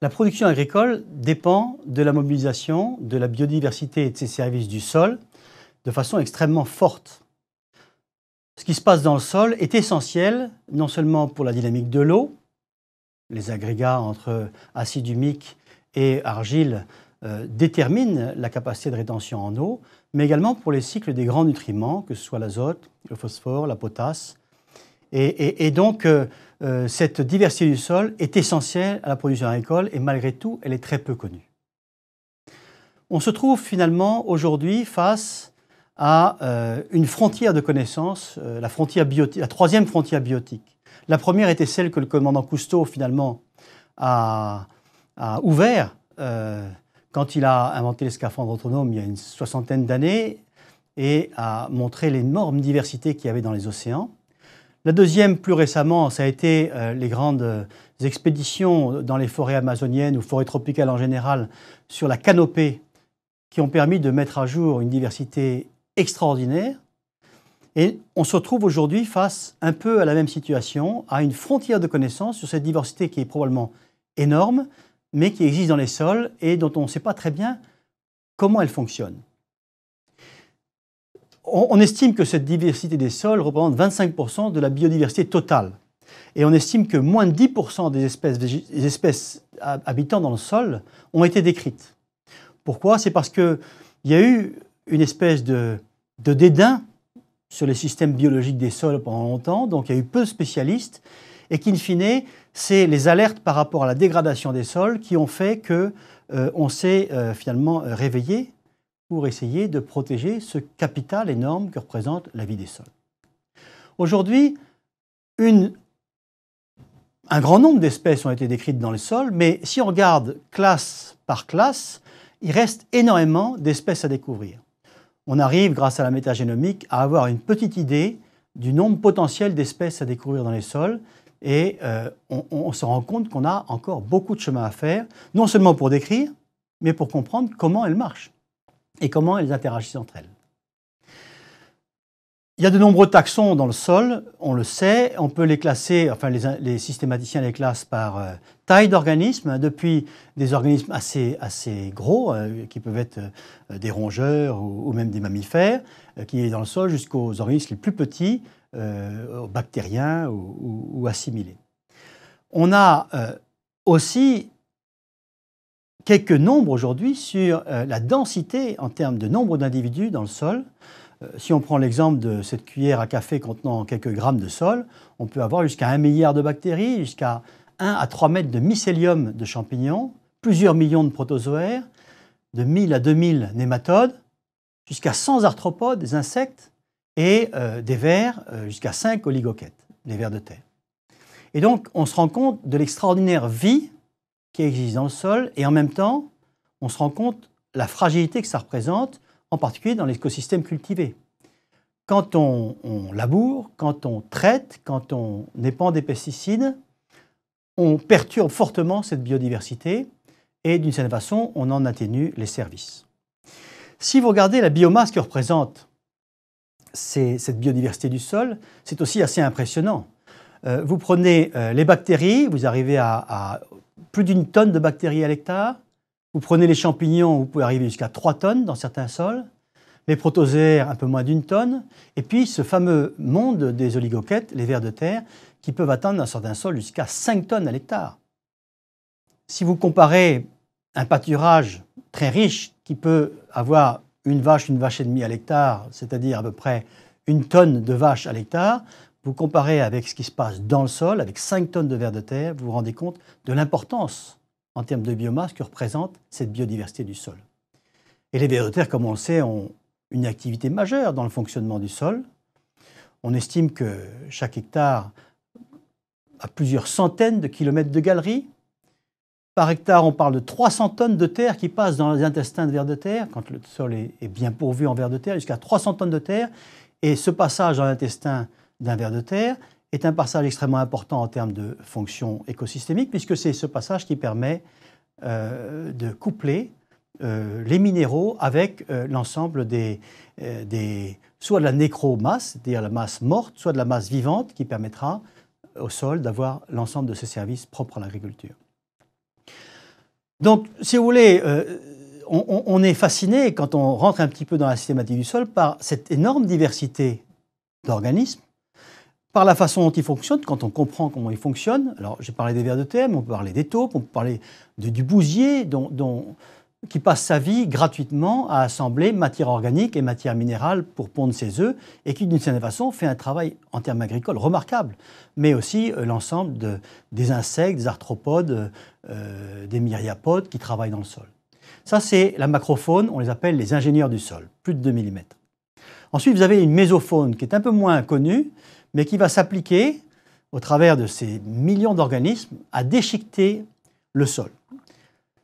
La production agricole dépend de la mobilisation de la biodiversité et de ses services du sol de façon extrêmement forte. Ce qui se passe dans le sol est essentiel non seulement pour la dynamique de l'eau, les agrégats entre acide humique et argile euh, déterminent la capacité de rétention en eau, mais également pour les cycles des grands nutriments, que ce soit l'azote, le phosphore, la potasse, et, donc, euh, euh, cette diversité du sol est essentielle à la production agricole et malgré tout, elle est très peu connue. On se trouve finalement aujourd'hui face à euh, une frontière de connaissances, la, troisième frontière biotique. La première était celle que le commandant Cousteau finalement a, ouverte ouvert quand il a inventé les scaphandres autonomes il y a une soixantaine d'années et a montré l'énorme diversité qu'il y avait dans les océans. La deuxième, plus récemment, ça a été euh, les grandes euh, expéditions dans les forêts amazoniennes ou forêts tropicales en général sur la canopée qui ont permis de mettre à jour une diversité extraordinaire. Et on se retrouve aujourd'hui face un peu à la même situation, à une frontière de connaissances sur cette diversité qui est probablement énorme, mais qui existe dans les sols et dont on ne sait pas très bien comment elle fonctionne on, estime que cette diversité des sols représente 25% de la biodiversité totale. Et on estime que moins de 10% des espèces, habitant dans le sol ont été décrites. Pourquoi C'est parce qu'il y a eu une espèce de, dédain sur les systèmes biologiques des sols pendant longtemps, donc il y a eu peu de spécialistes, et qu'in fine, c'est les alertes par rapport à la dégradation des sols qui ont fait qu'on euh, s'est euh, finalement euh, réveillé pour essayer de protéger ce capital énorme que représente la vie des sols. Aujourd'hui, un grand nombre d'espèces ont été décrites dans les sols, mais si on regarde classe par classe, il reste énormément d'espèces à découvrir. On arrive, grâce à la métagénomique, à avoir une petite idée du nombre potentiel d'espèces à découvrir dans les sols, et euh, on, on se rend compte qu'on a encore beaucoup de chemin à faire, non seulement pour décrire, mais pour comprendre comment elles marchent et comment elles interagissent entre elles. Il y a de nombreux taxons dans le sol, on le sait. On peut les classer, enfin les, systématiciens les classent par euh, taille d'organismes, depuis des organismes assez, assez gros, euh, qui peuvent être euh, des rongeurs ou, même des mammifères, qui est dans le sol, jusqu'aux organismes les plus petits, aux bactériens ou, assimilés. On a aussi quelques nombres aujourd'hui sur euh, la densité en termes de nombre d'individus dans le sol. Euh, si on prend l'exemple de cette cuillère à café contenant quelques grammes de sol, on peut avoir jusqu'à un milliard de bactéries, jusqu'à 1 à 3 mètres de mycélium de champignons, plusieurs millions de protozoaires, de 1000 à 2000 nématodes, jusqu'à 100 arthropodes, des insectes, et euh, des vers, jusqu'à 5 oligoquettes, des vers de terre. Et donc, on se rend compte de l'extraordinaire vie qui existe dans le sol, et en même temps, on se rend compte la fragilité que ça représente, en particulier dans l'écosystème cultivé. Quand on, laboure, quand on traite, quand on épand des pesticides, on perturbe fortement cette biodiversité et d'une certaine façon, on en atténue les services. Si vous regardez la biomasse que représente cette biodiversité du sol, c'est aussi assez impressionnant. Euh, vous prenez euh, les bactéries, vous arrivez à plus d'une tonne de bactéries à l'hectare. Vous prenez les champignons, vous pouvez arriver jusqu'à 3 tonnes dans certains sols. Les protozoaires, un peu moins d'une tonne. Et puis ce fameux monde des oligoquettes, les vers de terre, qui peuvent atteindre dans certains sols jusqu'à 5 tonnes à l'hectare. Si vous comparez un pâturage très riche qui peut avoir une vache, une vache et demie à l'hectare, c'est-à-dire à peu près une tonne de vaches à l'hectare, vous comparez avec ce qui se passe dans le sol, avec 5 tonnes de vers de terre, vous vous rendez compte de l'importance en termes de biomasse que représente cette biodiversité du sol. Et les vers de terre, comme on le sait, ont une activité majeure dans le fonctionnement du sol. On estime que chaque hectare a plusieurs centaines de kilomètres de galeries. Par hectare, on parle de 300 tonnes de terre qui passent dans les intestins de vers de terre, quand le sol est bien pourvu en vers de terre, jusqu'à 300 tonnes de terre. Et ce passage dans l'intestin d'un ver de terre est un passage extrêmement important en termes de fonction écosystémique, puisque c'est ce passage qui permet euh, de coupler euh, les minéraux avec euh, l'ensemble des, des, soit de la nécromasse, c'est-à-dire la masse morte, soit de la masse vivante, qui permettra au sol d'avoir l'ensemble de ses services propres à l'agriculture. Donc, si vous voulez, on, on est fasciné, quand on rentre un petit peu dans la systématique du sol, par cette énorme diversité d'organismes par la façon dont ils fonctionnent, quand on comprend comment ils fonctionnent. Alors, j'ai parlé des vers de thème, on peut parler des taupes, on peut parler de, du bousier, qui passe sa vie gratuitement à assembler matière organique et matière minérale pour pondre ses œufs, et qui, d'une certaine façon, fait un travail en termes agricoles remarquable, mais aussi euh, l'ensemble des insectes, des arthropodes, euh, euh, des myriapodes qui travaillent dans le sol. Ça, c'est la macrofaune, on les appelle les ingénieurs du sol, plus de 2 mm. Ensuite, vous avez une mésofaune qui est un peu moins connue, mais qui va s'appliquer, au travers de ces millions d'organismes, à déchiqueter le sol.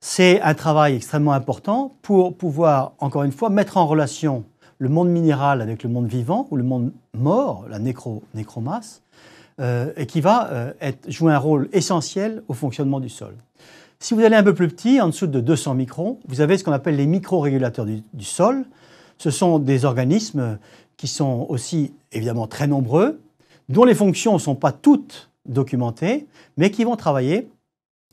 C'est un travail extrêmement important pour pouvoir, encore une fois, mettre en relation le monde minéral avec le monde vivant ou le monde mort, la nécro, nécromasse, euh, et qui va euh, jouer un rôle essentiel au fonctionnement du sol. Si vous allez un peu plus petit, en dessous de 200 microns, vous avez ce qu'on appelle les micro-régulateurs du, du, sol. Ce sont des organismes qui sont aussi évidemment très nombreux, dont les fonctions ne sont pas toutes documentées, mais qui vont travailler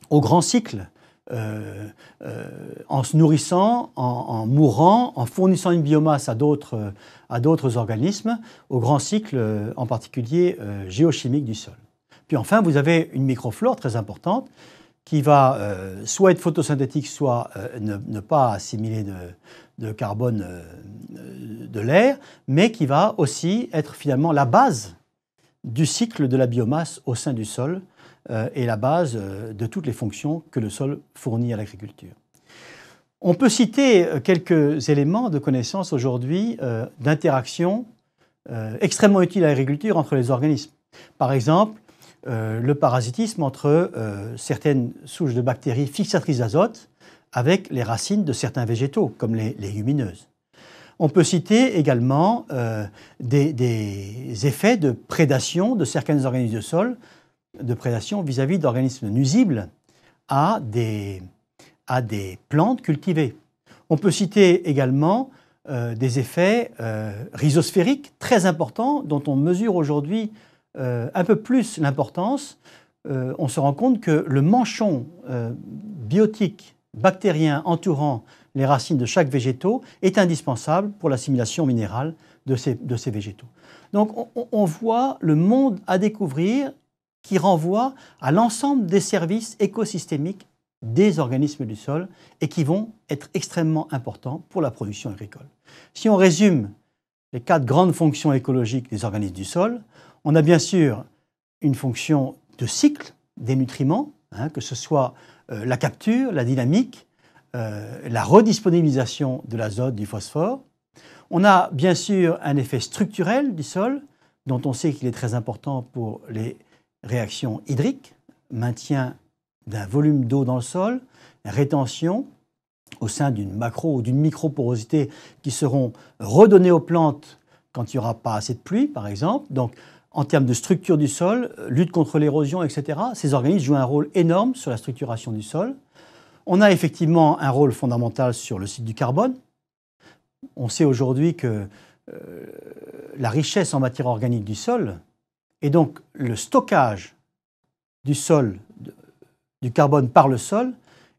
au grand cycle, euh, euh, en se nourrissant, en, mourant, en fournissant une biomasse à d'autres, organismes, au grand cycle euh, en particulier géochimique du sol. Puis enfin, vous avez une microflore très importante qui va soit être photosynthétique, soit ne, pas assimiler de, carbone de l'air, mais qui va aussi être finalement la base du cycle de la biomasse au sein du sol et euh, la base euh, de toutes les fonctions que le sol fournit à l'agriculture. On peut citer euh, quelques éléments de connaissance aujourd'hui d'interaction extrêmement utile à l'agriculture entre les organismes. Par exemple, le parasitisme entre certaines souches de bactéries fixatrices d'azote avec les racines de certains végétaux, comme les légumineuses. On peut citer également euh, des, effets de prédation de certains organismes de sol, de prédation vis-à-vis d'organismes nuisibles à des, plantes cultivées. On peut citer également euh, des effets euh, rhizosphériques très importants dont on mesure aujourd'hui un peu plus l'importance. on se rend compte que le manchon biotique bactérien entourant les racines de chaque végétaux est indispensable pour l'assimilation minérale de ces, végétaux. Donc on, voit le monde à découvrir qui renvoie à l'ensemble des services écosystémiques des organismes du sol et qui vont être extrêmement importants pour la production agricole. Si on résume les quatre grandes fonctions écologiques des organismes du sol, on a bien sûr une fonction de cycle des nutriments, hein, que ce soit euh, la capture, la dynamique, euh, la redisponibilisation de l'azote, du phosphore. On a bien sûr un effet structurel du sol, dont on sait qu'il est très important pour les réactions hydriques, maintien d'un volume d'eau dans le sol, rétention au sein d'une macro ou d'une micro porosité qui seront redonnées aux plantes quand il n'y aura pas assez de pluie, par exemple. Donc, en termes de structure du sol, lutte contre l'érosion, etc., ces organismes jouent un rôle énorme sur la structuration du sol. On a effectivement un rôle fondamental sur le site du carbone. On sait aujourd'hui que euh, la richesse en matière organique du sol et donc le stockage du sol, du carbone par le sol,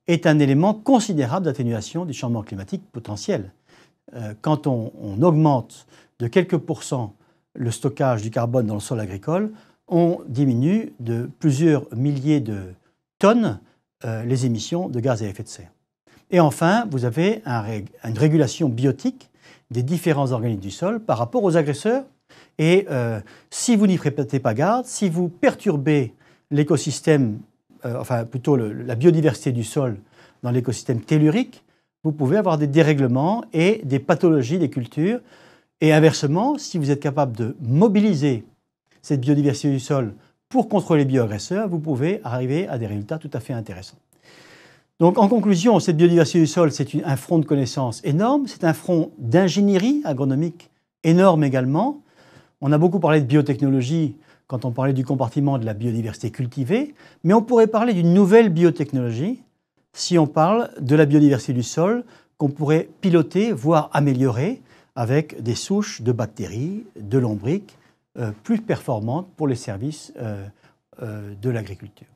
est un élément considérable d'atténuation du changement climatique potentiel. Euh, quand on, on, augmente de quelques pourcents le stockage du carbone dans le sol agricole, on diminue de plusieurs milliers de tonnes euh, les émissions de gaz à effet de serre. Et enfin, vous avez une régulation biotique des différents organismes du sol par rapport aux agresseurs. Et euh, si vous n'y faites pas garde, si vous perturbez l'écosystème, euh, enfin plutôt la biodiversité du sol dans l'écosystème tellurique, vous pouvez avoir des dérèglements et des pathologies des cultures. Et inversement, si vous êtes capable de mobiliser cette biodiversité du sol pour contrôler les bioagresseurs, e, vous pouvez arriver à des résultats tout à fait intéressants. Donc en conclusion, cette biodiversité du sol, c'est un front de connaissances énorme, c'est un front d'ingénierie agronomique énorme également. On a beaucoup parlé de biotechnologie quand on parlait du compartiment de la biodiversité cultivée, mais on pourrait parler d'une nouvelle biotechnologie si on parle de la biodiversité du sol qu'on pourrait piloter, voire améliorer avec des souches de bactéries, de lombriques euh, plus performante pour les services euh, euh, de l'agriculture.